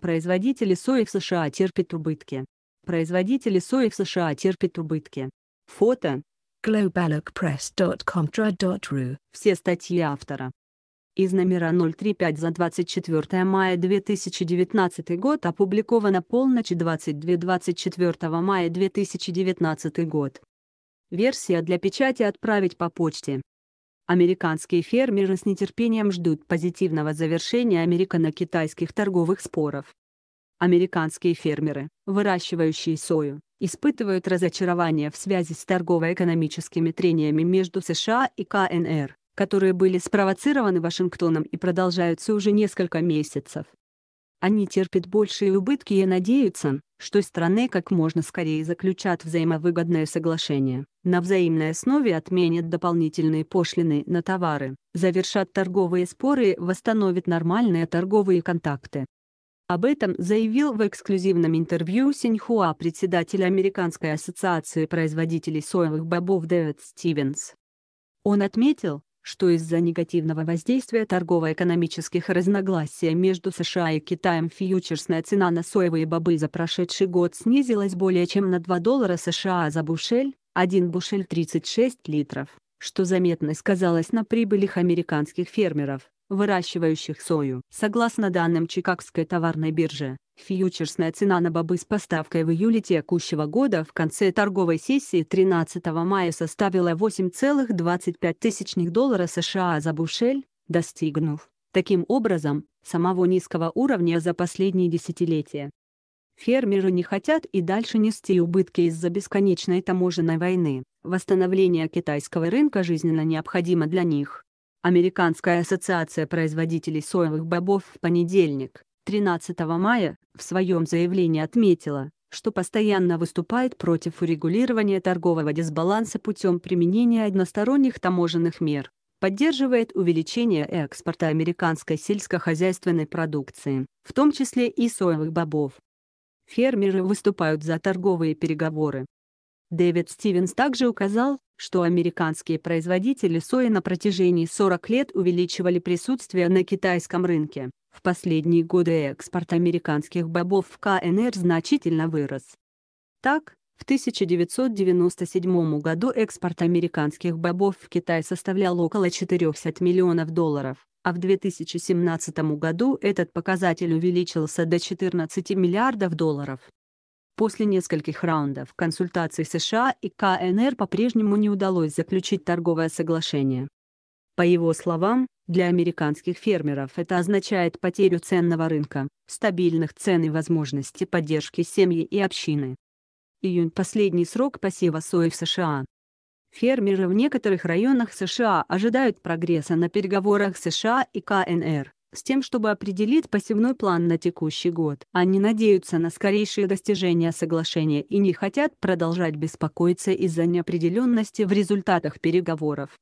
Производители сои в США терпят убытки. Производители сои в США терпят убытки. Фото globalocpress.com.ru Все статьи автора. Из номера 035 за 24 мая 2019 год опубликовано полночь 22-24 мая 2019 год. Версия для печати отправить по почте. Американские фермеры с нетерпением ждут позитивного завершения американо-китайских торговых споров. Американские фермеры, выращивающие сою, испытывают разочарование в связи с торгово-экономическими трениями между США и КНР, которые были спровоцированы Вашингтоном и продолжаются уже несколько месяцев. Они терпят большие убытки и надеются, что страны как можно скорее заключат взаимовыгодное соглашение, на взаимной основе отменят дополнительные пошлины на товары, завершат торговые споры и восстановят нормальные торговые контакты. Об этом заявил в эксклюзивном интервью Синьхуа председатель Американской ассоциации производителей соевых бобов Дэвид Стивенс. Он отметил, что из-за негативного воздействия торгово-экономических разногласий между США и Китаем фьючерсная цена на соевые бобы за прошедший год снизилась более чем на 2 доллара США за бушель, 1 бушель 36 литров, что заметно сказалось на прибылях американских фермеров выращивающих сою. Согласно данным Чикагской товарной биржи, фьючерсная цена на бобы с поставкой в июле текущего года в конце торговой сессии 13 мая составила 8,25 тысячных доллара США за бушель, достигнув, таким образом, самого низкого уровня за последние десятилетия. Фермеры не хотят и дальше нести убытки из-за бесконечной таможенной войны. Восстановление китайского рынка жизненно необходимо для них. Американская ассоциация производителей соевых бобов в понедельник, 13 мая, в своем заявлении отметила, что постоянно выступает против урегулирования торгового дисбаланса путем применения односторонних таможенных мер, поддерживает увеличение экспорта американской сельскохозяйственной продукции, в том числе и соевых бобов. Фермеры выступают за торговые переговоры. Дэвид Стивенс также указал, что американские производители сои на протяжении 40 лет увеличивали присутствие на китайском рынке. В последние годы экспорт американских бобов в КНР значительно вырос. Так, в 1997 году экспорт американских бобов в Китай составлял около 400 миллионов долларов, а в 2017 году этот показатель увеличился до 14 миллиардов долларов. После нескольких раундов консультаций США и КНР по-прежнему не удалось заключить торговое соглашение. По его словам, для американских фермеров это означает потерю ценного рынка, стабильных цен и возможности поддержки семьи и общины. Июнь – последний срок посева сои в США. Фермеры в некоторых районах США ожидают прогресса на переговорах США и КНР с тем, чтобы определить посевной план на текущий год. Они надеются на скорейшие достижения соглашения и не хотят продолжать беспокоиться из-за неопределенности в результатах переговоров.